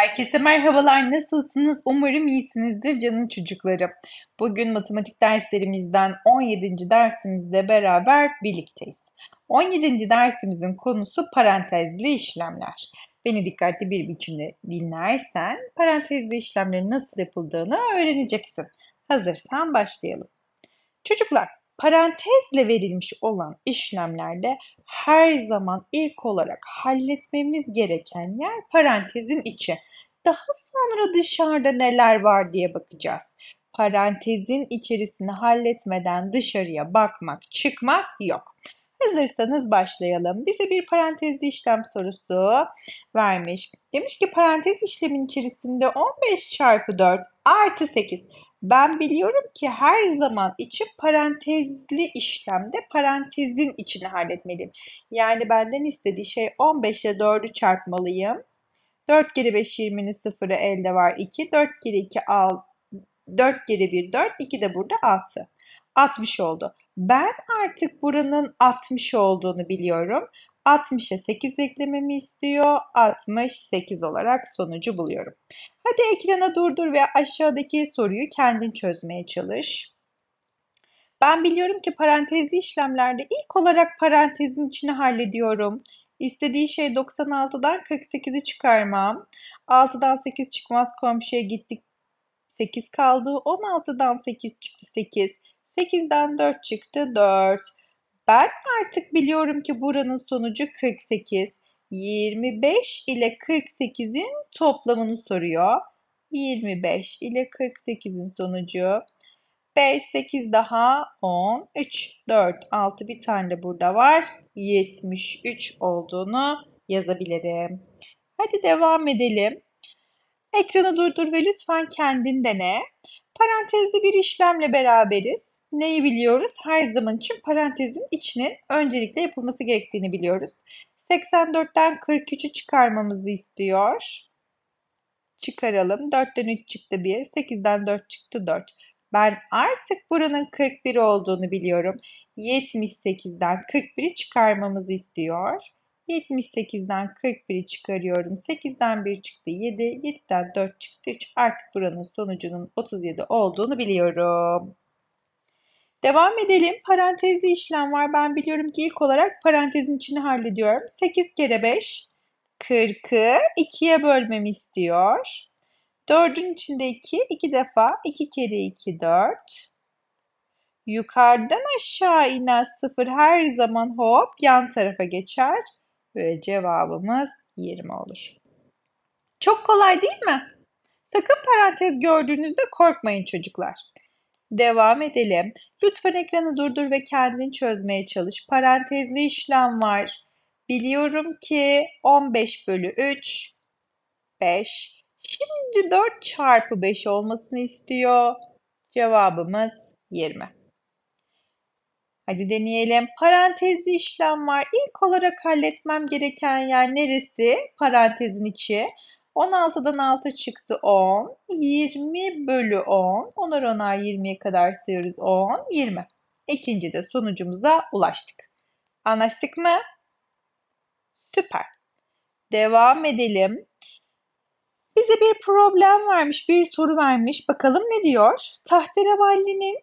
Herkese merhabalar, nasılsınız? Umarım iyisinizdir canım çocuklarım. Bugün matematik derslerimizden 17. dersimizle beraber birlikteyiz. 17. dersimizin konusu parantezli işlemler. Beni dikkatli bir biçimde dinlersen parantezli işlemlerin nasıl yapıldığını öğreneceksin. Hazırsan başlayalım. Çocuklar, parantezle verilmiş olan işlemlerde her zaman ilk olarak halletmemiz gereken yer parantezin içi. Daha sonra dışarıda neler var diye bakacağız. Parantezin içerisini halletmeden dışarıya bakmak, çıkmak yok. Hazırsanız başlayalım. Bize bir parantezli işlem sorusu vermiş. Demiş ki parantez işlemin içerisinde 15 çarpı 4 artı 8. Ben biliyorum ki her zaman için parantezli işlemde parantezin içini halletmeliyim. Yani benden istediği şey 15 ile 4'ü çarpmalıyım. 4 geri 5 20'nin sıfırı elde var 2. 4 geri 2 al 4 geri 1 4. 2 de burada 6. 60 oldu. Ben artık buranın 60 olduğunu biliyorum. 60'a 8 eklememi istiyor. 68 olarak sonucu buluyorum. Hadi ekrana durdur ve aşağıdaki soruyu kendin çözmeye çalış. Ben biliyorum ki parantezli işlemlerde ilk olarak parantezin içini hallediyorum. İstediği şey 96'dan 48'i çıkarmam. 6'dan 8 çıkmaz komşuya gittik 8 kaldı. 16'dan 8 çıktı 8. 8'den 4 çıktı 4. Ben artık biliyorum ki buranın sonucu 48. 25 ile 48'in toplamını soruyor. 25 ile 48'in sonucu 5, 8 daha 3, 4, 6 bir tane de burada var. 73 olduğunu yazabilirim. Hadi devam edelim. Ekranı durdur ve lütfen kendin dene. Parantezli bir işlemle beraberiz neyi biliyoruz? Her zaman için parantezin içinin öncelikle yapılması gerektiğini biliyoruz. 84'ten 43'ü çıkarmamızı istiyor. Çıkaralım. 4'ten 3 çıktı 1, 8'den 4 çıktı 4. Ben artık buranın 41 olduğunu biliyorum. 78'den 41'i çıkarmamızı istiyor. 78'den 41'i çıkarıyorum. 8'den 1 çıktı 7, 7'den 4 çıktı 3. Artık buranın sonucunun 37 olduğunu biliyorum. Devam edelim. Parantezli işlem var. Ben biliyorum ki ilk olarak parantezin içini hallediyorum. 8 kere 5, 40'ı 2'ye bölmemi istiyor. 4'ün içinde 2, 2 defa 2 kere 2 4. Yukarıdan aşağı inen 0 her zaman hop yan tarafa geçer ve cevabımız 20 olur. Çok kolay değil mi? Sakın parantez gördüğünüzde korkmayın çocuklar. Devam edelim. Lütfen ekranı durdur ve kendin çözmeye çalış. Parantezli işlem var. Biliyorum ki 15 bölü 3, 5. Şimdi 4 çarpı 5 olmasını istiyor. Cevabımız 20. Hadi deneyelim. Parantezli işlem var. İlk olarak halletmem gereken yer neresi? Parantezin içi. 16'dan 6 çıktı 10. 20 bölü 10. Onar onar 20'ye kadar sayıyoruz. 10, 20. İkinci de sonucumuza ulaştık. Anlaştık mı? Süper. Devam edelim. Bize bir problem vermiş, bir soru vermiş. Bakalım ne diyor? Tahterevallinin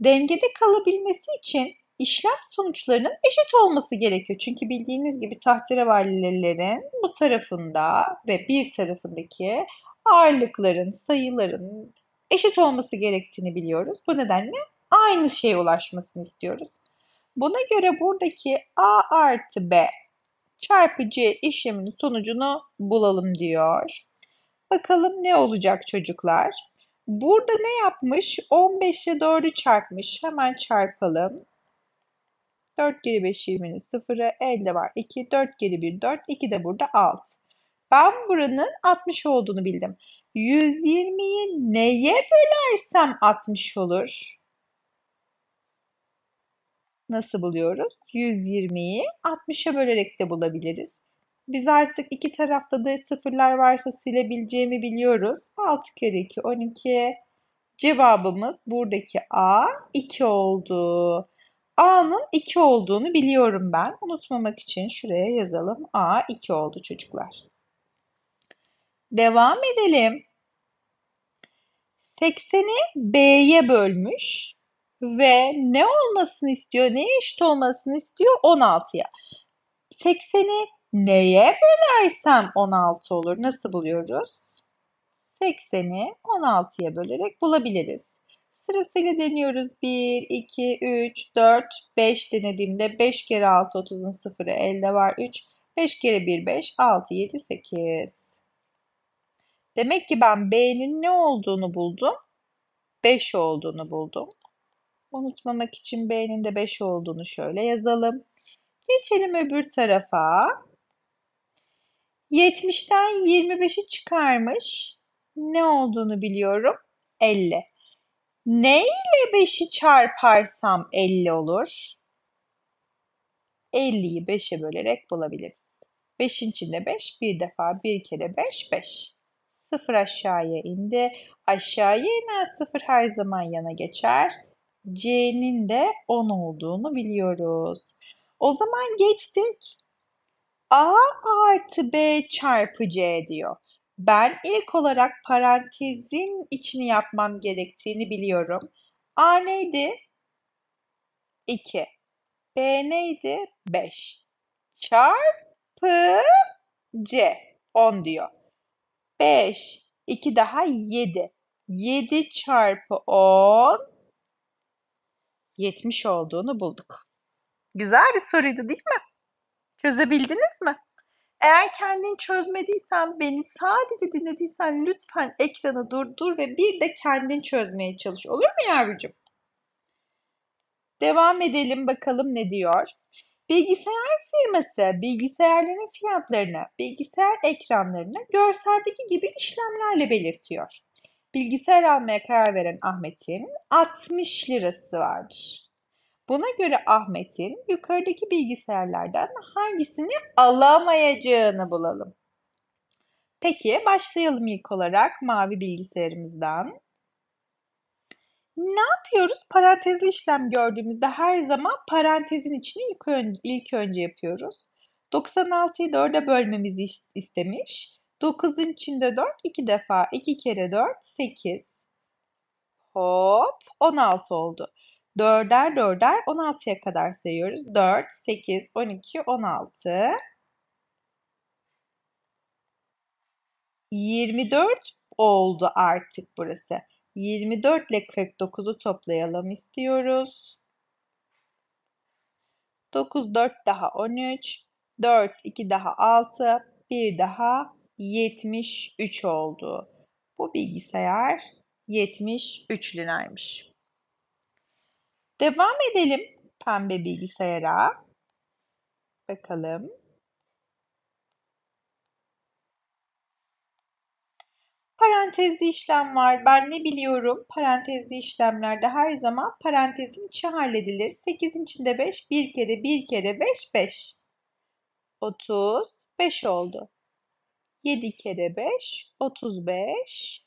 dengede kalabilmesi için işlem sonuçlarının eşit olması gerekiyor. Çünkü bildiğiniz gibi tahterevallilerin bu tarafında ve bir tarafındaki ağırlıkların, sayıların eşit olması gerektiğini biliyoruz. Bu nedenle aynı şeye ulaşmasını istiyoruz. Buna göre buradaki A artı B çarpı C işleminin sonucunu bulalım diyor. Bakalım ne olacak çocuklar? Burada ne yapmış? 15 ile 4'ü çarpmış. Hemen çarpalım. 4 geri 5 20'nin 0'ı 50 var 2 4 geri 1 4 2 de burada 6. Ben buranın 60 olduğunu bildim. 120'yi neye bölersem 60 olur? Nasıl buluyoruz? 120'yi 60'a bölerek de bulabiliriz. Biz artık iki tarafta da sıfırlar varsa silebileceğimi biliyoruz. 6 kere 2 12. Cevabımız buradaki A 2 oldu. A'nın 2 olduğunu biliyorum ben. Unutmamak için şuraya yazalım. A 2 oldu çocuklar. Devam edelim. 80'i B'ye bölmüş ve ne olmasını istiyor? Ne eşit olmasını istiyor? 16'ya. 80'i Neye bölersem 16 olur. Nasıl buluyoruz? 80'i 16'ya bölerek bulabiliriz. Sırasıyla deniyoruz. 1, 2, 3, 4, 5 denediğimde 5 kere 6, 30'un sıfırı elde var. 3, 5 kere 1, 5, 6, 7, 8. Demek ki ben B'nin ne olduğunu buldum. 5 olduğunu buldum. Unutmamak için B'nin de 5 olduğunu şöyle yazalım. Geçelim öbür tarafa. 70'ten 25'i çıkarmış. Ne olduğunu biliyorum. 50. Ne ile 5'i çarparsam 50 olur? 50'yi 5'e bölerek bulabiliriz. 5'in içinde 5 bir defa bir kere 5 5. 0 aşağıya indi. Aşağıya inen 0 her zaman yana geçer. C'nin de 10 olduğunu biliyoruz. O zaman geçtik. A artı B çarpı C diyor. Ben ilk olarak parantezin içini yapmam gerektiğini biliyorum. A neydi? 2. B neydi? 5. Çarpı C 10 diyor. 5, 2 daha 7. 7 çarpı 10 70 olduğunu bulduk. Güzel bir soruydu değil mi? Çözebildiniz mi? Eğer kendin çözmediysen, beni sadece dinlediysen lütfen ekranı durdur ve bir de kendin çözmeye çalış. Olur mu yavrucuğum? Devam edelim bakalım ne diyor. Bilgisayar firması bilgisayarların fiyatlarını, bilgisayar ekranlarını görseldeki gibi işlemlerle belirtiyor. Bilgisayar almaya karar veren Ahmet'in 60 lirası vardır. Buna göre Ahmet'in yukarıdaki bilgisayarlardan hangisini alamayacağını bulalım. Peki başlayalım ilk olarak mavi bilgisayarımızdan. Ne yapıyoruz? Parantezli işlem gördüğümüzde her zaman parantezin içini ilk, ön, ilk önce yapıyoruz. 96'yı 4'e bölmemizi istemiş. 9'un içinde 4 2 defa 2 kere 4 8. Hop 16 oldu. Dörder dörder, 16'ya kadar sayıyoruz. 4, 8, 12, 16. 24 oldu artık burası. 24 ile 49'u toplayalım istiyoruz. 9, 4 daha 13, 4, 2 daha 6, 1 daha 73 oldu. Bu bilgisayar 73 liraymış. Devam edelim pembe bilgisayara. Bakalım. Parantezli işlem var. Ben ne biliyorum? Parantezli işlemlerde her zaman parantezin içi halledilir. 8'in içinde 5, 1 kere 1 kere 5, 5. 30, 5 oldu. 7 kere 5, 35.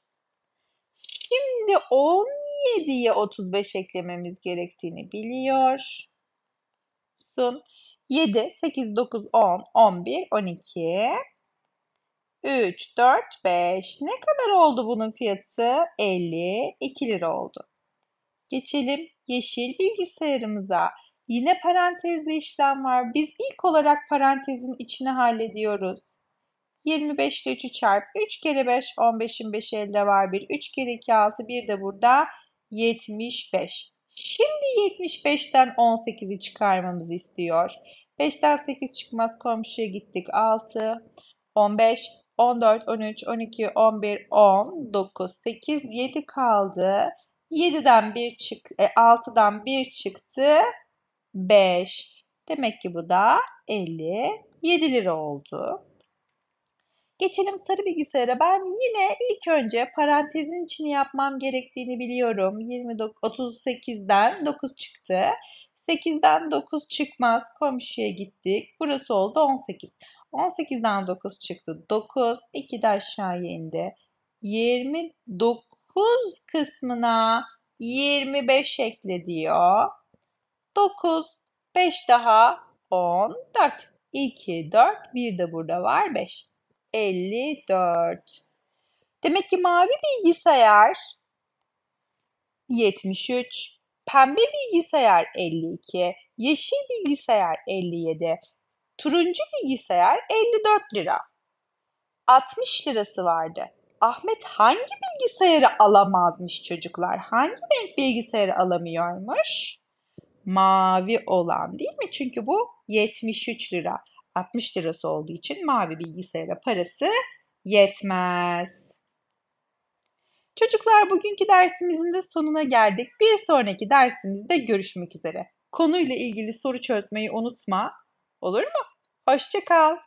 Şimdi 17'ye 35 eklememiz gerektiğini biliyorsun. 7, 8, 9, 10, 11, 12, 3, 4, 5. Ne kadar oldu bunun fiyatı? 52 lira oldu. Geçelim yeşil bilgisayarımıza. Yine parantezli işlem var. Biz ilk olarak parantezin içini hallediyoruz. 25 ile 3'ü çarp. 3 kere 5 15'in 5'i elde var 1. 3 kere 2 6 1 de burada 75. Şimdi 75'ten 18'i çıkarmamızı istiyor. 5'ten 8 çıkmaz komşuya gittik 6, 15, 14, 13, 12, 11, 10, 9, 8, 7 kaldı. 7'den 1 e, çıktı. 6'dan 1 çıktı 5. Demek ki bu da 57 lira oldu. Geçelim sarı bilgisayara. Ben yine ilk önce parantezin içini yapmam gerektiğini biliyorum. 29, 38'den 9 çıktı. 8'den 9 çıkmaz. Komşuya gittik. Burası oldu 18. 18'den 9 çıktı. 9. 2 de aşağıya indi. 29 kısmına 25 ekle diyor. 9. 5 daha 14. 2, 4, 1 de burada var 5. 54. Demek ki mavi bilgisayar 73, pembe bilgisayar 52, yeşil bilgisayar 57, turuncu bilgisayar 54 lira. 60 lirası vardı. Ahmet hangi bilgisayarı alamazmış çocuklar? Hangi renk bilgisayarı alamıyormuş? Mavi olan değil mi? Çünkü bu 73 lira. 60 lirası olduğu için mavi bilgisayara parası yetmez. Çocuklar bugünkü dersimizin de sonuna geldik. Bir sonraki dersimizde görüşmek üzere. Konuyla ilgili soru çözmeyi unutma. Olur mu? Hoşçakal.